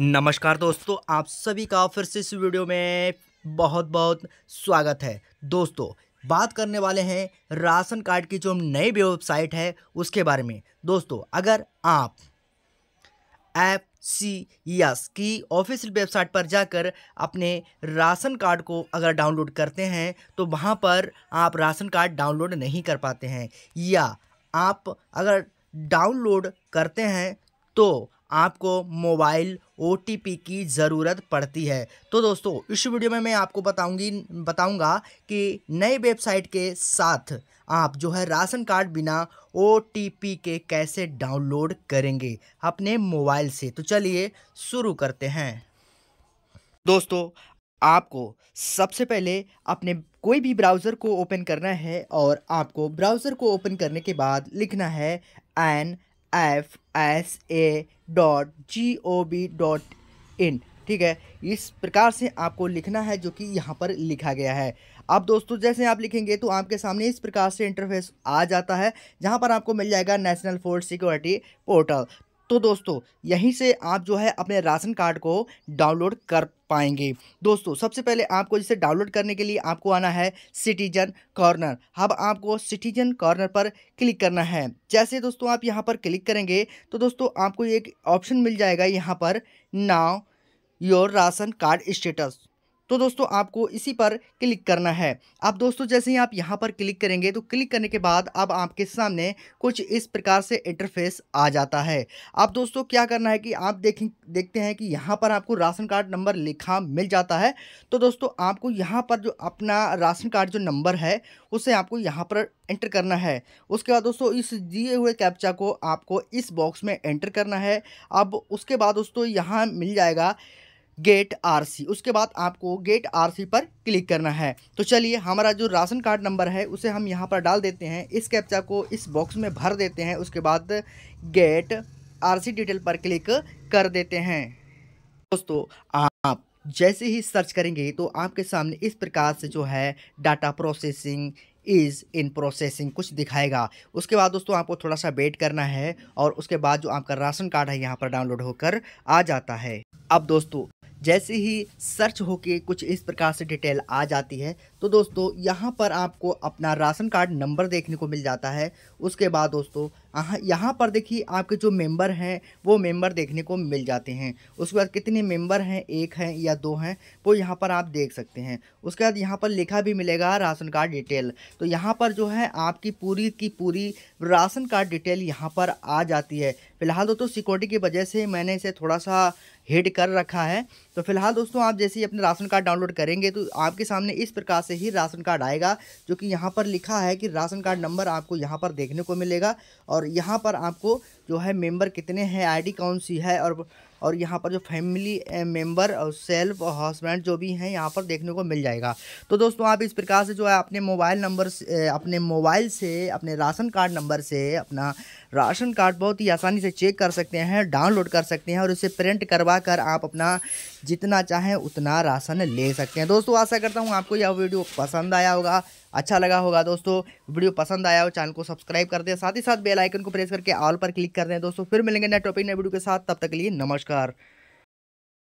नमस्कार दोस्तों आप सभी का फिर से इस वीडियो में बहुत बहुत स्वागत है दोस्तों बात करने वाले हैं राशन कार्ड की जो नई वेबसाइट है उसके बारे में दोस्तों अगर आप एफ सी यस की ऑफिशियल वेबसाइट पर जाकर अपने राशन कार्ड को अगर डाउनलोड करते हैं तो वहाँ पर आप राशन कार्ड डाउनलोड नहीं कर पाते हैं या आप अगर डाउनलोड करते हैं तो आपको मोबाइल ओ की ज़रूरत पड़ती है तो दोस्तों इस वीडियो में मैं आपको बताऊंगी बताऊंगा कि नई वेबसाइट के साथ आप जो है राशन कार्ड बिना ओ के कैसे डाउनलोड करेंगे अपने मोबाइल से तो चलिए शुरू करते हैं दोस्तों आपको सबसे पहले अपने कोई भी ब्राउज़र को ओपन करना है और आपको ब्राउज़र को ओपन करने के बाद लिखना है N F S A dot G O B dot in ठीक है इस प्रकार से आपको लिखना है जो कि यहाँ पर लिखा गया है अब दोस्तों जैसे आप लिखेंगे तो आपके सामने इस प्रकार से इंटरफेस आ जाता है जहाँ पर आपको मिल जाएगा नेशनल फूड सिक्योरिटी पोर्टल तो दोस्तों यहीं से आप जो है अपने राशन कार्ड को डाउनलोड कर पाएंगे दोस्तों सबसे पहले आपको जिसे डाउनलोड करने के लिए आपको आना है सिटीजन कॉर्नर अब आपको सिटीजन कॉर्नर पर क्लिक करना है जैसे दोस्तों आप यहाँ पर क्लिक करेंगे तो दोस्तों आपको एक ऑप्शन मिल जाएगा यहाँ पर now your ration card status तो दोस्तों आपको इसी पर क्लिक करना है आप दोस्तों जैसे ही आप यहाँ पर क्लिक करेंगे तो क्लिक करने के बाद अब आपके सामने कुछ इस प्रकार से इंटरफेस आ जाता है आप दोस्तों क्या करना है कि आप देखें देखते हैं कि यहाँ पर आपको राशन कार्ड नंबर लिखा मिल जाता है तो दोस्तों आपको यहाँ पर जो अपना राशन कार्ड जो नंबर है उसे आपको यहाँ पर एंटर करना है उसके बाद दोस्तों इस दिए हुए कैप्चा को आपको इस बॉक्स में एंटर करना है अब उसके बाद दोस्तों यहाँ मिल जाएगा गेट आरसी उसके बाद आपको गेट आरसी पर क्लिक करना है तो चलिए हमारा जो राशन कार्ड नंबर है उसे हम यहाँ पर डाल देते हैं इस कैप्चा को इस बॉक्स में भर देते हैं उसके बाद गेट आरसी डिटेल पर क्लिक कर देते हैं दोस्तों आप जैसे ही सर्च करेंगे तो आपके सामने इस प्रकार से जो है data processing is in processing कुछ दिखाएगा उसके बाद दोस्तों आपको थोड़ा सा वेट करना है और उसके बाद जो आपका राशन कार्ड है यहाँ पर डाउनलोड होकर आ जाता है अब दोस्तों जैसे ही सर्च होके कुछ इस प्रकार से डिटेल आ जाती है तो दोस्तों यहाँ पर आपको अपना राशन कार्ड नंबर देखने को मिल जाता है उसके बाद दोस्तों यहाँ पर देखिए आपके जो मेंबर हैं वो मेंबर देखने को मिल जाते हैं उसके बाद कितने मेंबर हैं एक हैं या दो हैं वो यहाँ पर आप देख सकते हैं उसके बाद यहाँ पर लिखा भी मिलेगा राशन कार्ड डिटेल तो यहाँ पर जो है आपकी पूरी की पूरी राशन कार्ड डिटेल यहाँ पर आ जाती है फिलहाल दोस्तों सिक्योरिटी की वजह से मैंने इसे थोड़ा सा हिट कर रखा है तो फिलहाल दोस्तों आप जैसे ही अपने राशन कार्ड डाउनलोड करेंगे तो आपके सामने इस प्रकार से ही राशन कार्ड आएगा जो कि यहाँ पर लिखा है कि राशन कार्ड नंबर आपको यहाँ पर देखने को मिलेगा और यहाँ पर आपको जो है मेंबर कितने हैं आईडी कौन सी है और और यहाँ पर जो फैमिली मेंबर और सेल्फ और हस्बैंड जो भी हैं यहाँ पर देखने को मिल जाएगा तो दोस्तों आप इस प्रकार से जो है अपने मोबाइल नंबर से अपने मोबाइल से अपने राशन कार्ड नंबर से अपना राशन कार्ड बहुत ही आसानी से चेक कर सकते हैं डाउनलोड कर सकते हैं और इसे प्रिंट करवा कर आप अपना जितना चाहें उतना राशन ले सकते हैं दोस्तों आशा करता हूँ आपको यह वीडियो पसंद आया होगा अच्छा लगा होगा दोस्तों वीडियो पसंद आया हो चैनल को सब्सक्राइब कर दें साथ ही साथ बेल आइकन को प्रेस करके ऑल पर क्लिक कर दें दोस्तों फिर मिलेंगे नए टॉपिक नए वीडियो के साथ तब तक के लिए नमस्कार